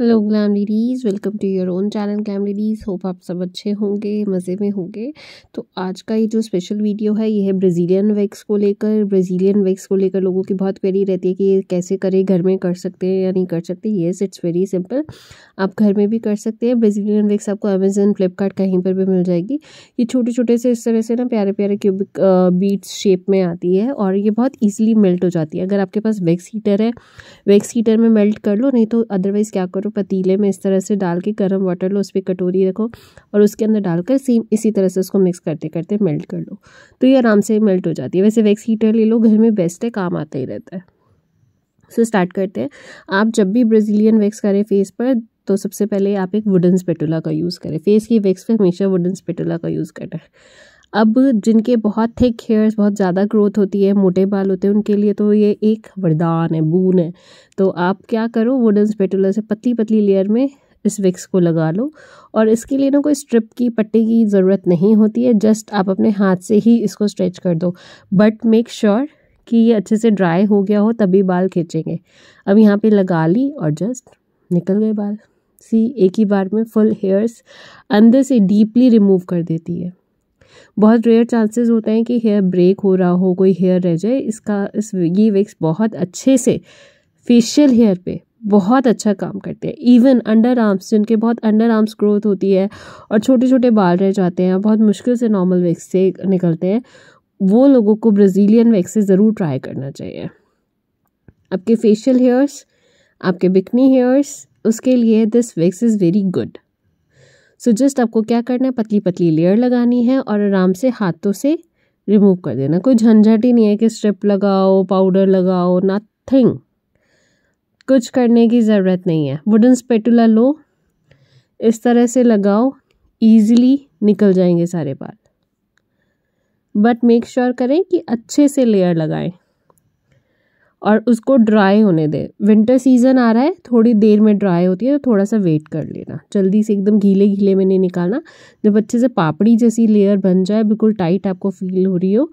hello glam ladies welcome to your own channel glam ladies hope आप सब अच्छे होंगे मज़े में होंगे तो आज का ये जो स्पेशल वीडियो है ये है ब्राज़ीलियन वैक्स को लेकर ब्राज़ीलियन वैक्स को लेकर लोगों की बहुत क्वेरी रहती है कि ये कैसे करें घर में कर सकते हैं या नहीं कर सकते येस इट्स वेरी सिंपल आप घर में भी कर सकते हैं ब्राज़ीलियन वैक्स आपको अमेजन फ्लिपकार्ट कहीं पर भी मिल जाएगी ये छोटे छोटे से इस तरह से ना प्यारे प्यारे क्यूबिक बीट्स शेप में आती है और ये बहुत ईजिली मेल्ट हो जाती है अगर आपके पास वैक्स हीटर है वैक्स हीटर में मेल्ट कर लो नहीं तो अदरवाइज़ क्या करो चारों पतीले में इस तरह से डाल के गर्म वाटर लो उस पर कटोरी रखो और उसके अंदर डालकर सेम इसी तरह से उसको मिक्स करते करते मेल्ट कर लो तो ये आराम से मेल्ट हो जाती है वैसे वैक्स हीटर ले लो घर में बेस्ट है काम आता ही रहता है सो so, स्टार्ट करते हैं आप जब भी ब्राज़ीलियन वैक्स करें फेस पर तो सबसे पहले आप एक वुडन स्पेटुला का यूज़ करें फेस की वैक्स पर हमेशा वुडन स्पेटुला का यूज़ करना है अब जिनके बहुत थिक हेयर्स बहुत ज़्यादा ग्रोथ होती है मोटे बाल होते हैं उनके लिए तो ये एक वरदान है बून है तो आप क्या करो वुडन स्पेटुलर से पतली पतली लेयर में इस विक्स को लगा लो और इसके लिए ना कोई स्ट्रिप की पट्टे की ज़रूरत नहीं होती है जस्ट आप अपने हाथ से ही इसको स्ट्रेच कर दो बट मेक श्योर कि ये अच्छे से ड्राई हो गया हो तभी बाल खींचेंगे अब यहाँ पे लगा ली और जस्ट निकल गए बाल सी एक ही बार में फुल हेयर्स अंदर से डीपली रिमूव कर देती है बहुत रेयर चांसेस होते हैं कि हेयर ब्रेक हो रहा हो कोई हेयर रह जाए इसका इस ये विक्स बहुत अच्छे से फेशियल हेयर पे बहुत अच्छा काम करते हैं इवन अंडर आर्म्स जिनके बहुत अंडर आर्म्स ग्रोथ होती है और छोटे छोटे बाल रह जाते हैं बहुत मुश्किल से नॉर्मल वैक्स से निकलते हैं वो लोगों को ब्राज़ीलियन वैक्स से ज़रूर ट्राई करना चाहिए आपके फेशियल हेयर्स आपके बिकनी हेयर्स उसके लिए this wax is very good so just आपको क्या करना है पतली पतली लेयर लगानी है और आराम से हाथों से रिमूव कर देना कोई झंझट ही नहीं है कि स्ट्रिप लगाओ पाउडर लगाओ नथिंग कुछ करने की ज़रूरत नहीं है वुडन स्पेटुला लो इस तरह से लगाओ ईजिली निकल जाएंगे सारे बाल बट मेक श्योर करें कि अच्छे से लेयर लगाएं और उसको ड्राई होने दे विंटर सीज़न आ रहा है थोड़ी देर में ड्राई होती है तो थोड़ा सा वेट कर लेना जल्दी से एकदम गीले गीले में नहीं निकालना जब अच्छे से पापड़ी जैसी लेयर बन जाए बिल्कुल टाइट आपको फील हो रही हो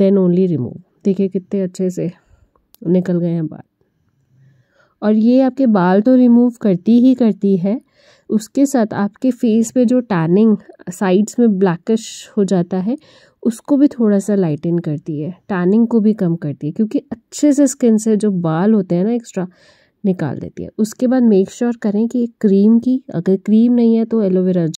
देन ओनली रिमूव देखिए कितने अच्छे से निकल गए हैं बाल और ये आपके बाल तो रिमूव करती ही करती है उसके साथ आपके फेस पे जो टैनिंग साइड्स में ब्लैकिश हो जाता है उसको भी थोड़ा सा लाइटन करती है टैनिंग को भी कम करती है क्योंकि अच्छे से स्किन से जो बाल होते हैं ना एक्स्ट्रा निकाल देती है उसके बाद मेक श्योर sure करें कि क्रीम की अगर क्रीम नहीं है तो एलोवेरा